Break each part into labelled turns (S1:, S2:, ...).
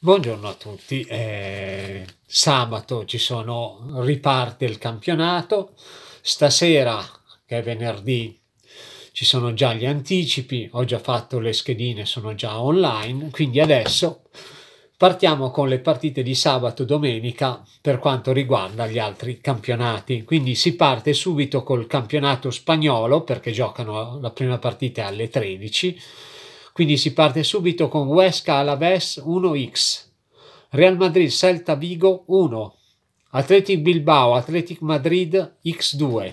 S1: Buongiorno a tutti, eh, sabato ci sono, riparte il campionato, stasera che è venerdì ci sono già gli anticipi, ho già fatto le schedine, sono già online, quindi adesso partiamo con le partite di sabato e domenica per quanto riguarda gli altri campionati. Quindi si parte subito col campionato spagnolo perché giocano la prima partita alle 13 quindi si parte subito con Huesca Alaves 1x, Real Madrid Celta Vigo 1, Atletic Bilbao Atletic Madrid x2,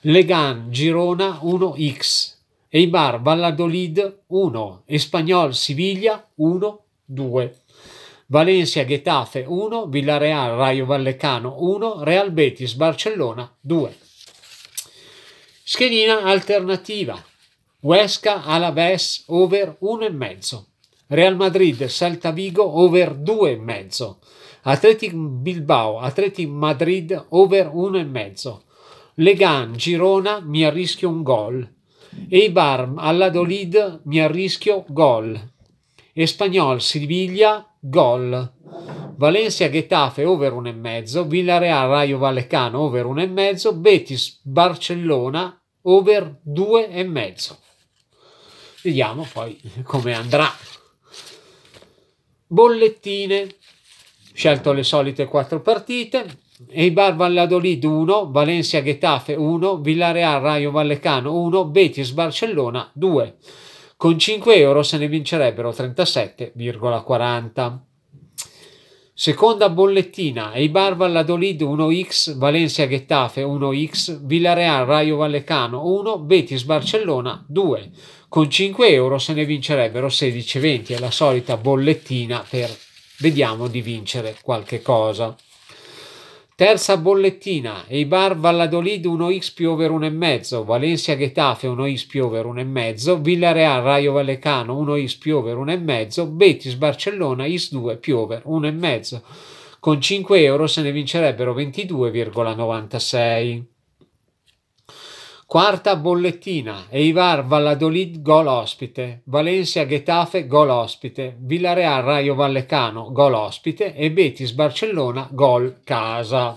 S1: Legan Girona 1x, Eibar Valladolid 1, Espagnol Siviglia 1, 2. Valencia Getafe 1, Villareal Rayo Vallecano 1, Real Betis Barcellona 2. Schedina alternativa. Huesca Alaves over 1,5. Real Madrid Salta Vigo over 2,5. Atletic Bilbao Atletic Madrid over 1,5. Legan Girona mi arrischio un gol. Eibar Alladolid mi arrischio gol. Espagnol Siviglia gol. Valencia Getafe over 1,5, Villareal Rayo Vallecano over 1,5, Betis Barcellona over 2,5. Vediamo poi come andrà. Bollettine, scelto le solite quattro partite. Eibar Valladolid 1, Valencia Getafe 1, Villareal Rayo Vallecano 1, Betis Barcellona 2. Con 5 euro se ne vincerebbero 37,40. Seconda bollettina, Eibar Valladolid 1x, Valencia Getafe 1x, Villareal Raio Vallecano 1, Betis Barcellona 2. Con 5 euro se ne vincerebbero 16-20, è la solita bollettina per vediamo di vincere qualche cosa. Terza bollettina, Eibar Valladolid 1x più over 1,5, Valencia Getafe 1x più over 1,5, Villareal Rayo Vallecano 1x più over 1,5, Betis Barcellona x 2 più over 1,5. Con 5 euro se ne vincerebbero 22,96. Quarta bollettina, Eivar Valladolid gol ospite, Valencia Getafe gol ospite, Villareal Raio Vallecano gol ospite e Betis Barcellona gol casa.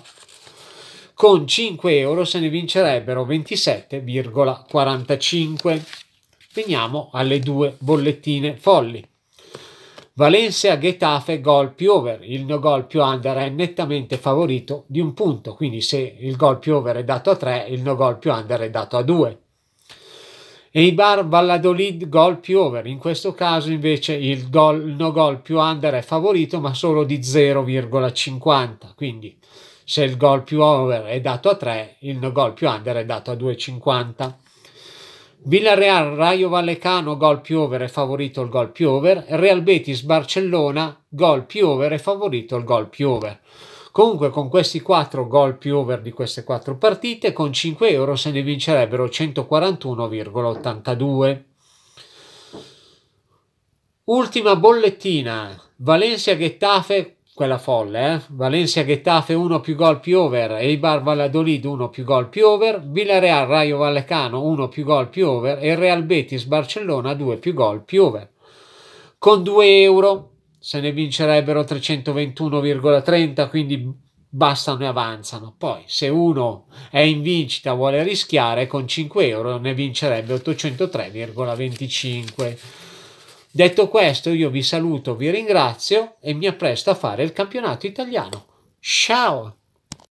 S1: Con 5 euro se ne vincerebbero 27,45. Veniamo alle due bollettine folli. Valencia-Getafe gol più over, il no gol più under è nettamente favorito di un punto, quindi se il gol più over è dato a 3, il no gol più under è dato a 2. Eibar Valladolid gol più over, in questo caso invece il, goal, il no gol più under è favorito ma solo di 0,50, quindi se il gol più over è dato a 3, il no gol più under è dato a 2,50. Villarreal, Rayo Vallecano, gol più over e favorito il gol più over. Real Betis, Barcellona, gol più over e favorito il gol più over. Comunque con questi 4 gol più over di queste 4 partite, con 5 euro se ne vincerebbero 141,82. Ultima bollettina, Valencia-Getafe quella folle, eh? Valencia Getafe 1 più gol più over, Eibar Valladolid 1 più gol più over, Villarreal Rayo Vallecano 1 più gol più over e Real Betis Barcellona 2 più gol più over. Con 2 euro se ne vincerebbero 321,30, quindi bastano e avanzano. Poi se uno è in vincita vuole rischiare, con 5 euro ne vincerebbe 803,25. Detto questo, io vi saluto, vi ringrazio e mi appresto a fare il campionato italiano. Ciao!